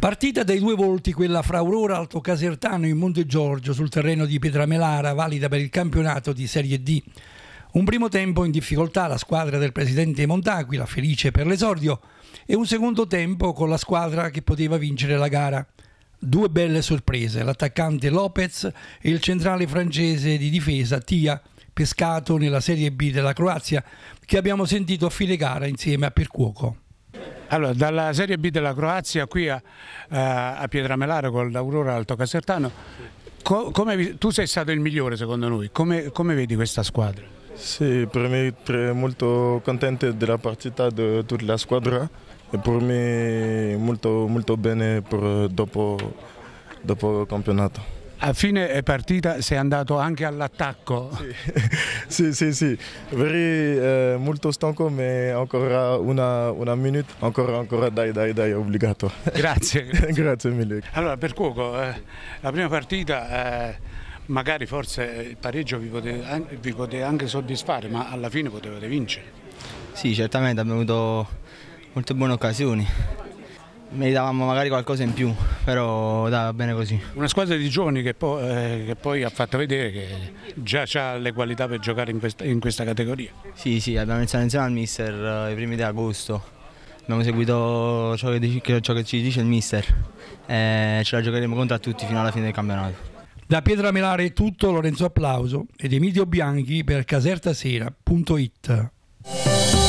Partita dai due volti quella fra Aurora Alto Casertano in Monte Giorgio sul terreno di Pietramelara, valida per il campionato di Serie D. Un primo tempo in difficoltà la squadra del presidente Montaquila, felice per l'esordio, e un secondo tempo con la squadra che poteva vincere la gara. Due belle sorprese, l'attaccante Lopez e il centrale francese di difesa Tia, pescato nella Serie B della Croazia, che abbiamo sentito a fine gara insieme a Percuoco. Allora, dalla Serie B della Croazia qui a, a Pietramelare con l'Aurora Alto Casertano, co come, tu sei stato il migliore secondo noi, come, come vedi questa squadra? Sì, per me sono molto contento della partita di tutta la squadra e per me molto, molto bene per dopo, dopo il campionato a fine partita sei andato anche all'attacco. Sì, sì, sì, sì. Veri, eh, molto stanco, ma ancora una, una minuta, ancora, ancora, dai, dai, dai, obbligato. Grazie. grazie. grazie mille. Allora, per Cuoco, eh, la prima partita... Eh, magari forse il pareggio vi poteva, vi poteva anche soddisfare, ma alla fine potevate vincere. Sì, certamente abbiamo avuto molte buone occasioni meritavamo magari qualcosa in più, però dai, va bene così. Una squadra di giovani che, po eh, che poi ha fatto vedere che già ha le qualità per giocare in questa, in questa categoria. Sì, sì, abbiamo iniziato insieme al mister eh, i primi di agosto, abbiamo seguito ciò che, ciò che ci dice il mister e ce la giocheremo contro a tutti fino alla fine del campionato. Da Pietra Melare è tutto, Lorenzo Applauso ed Emilio Bianchi per casertasera.it.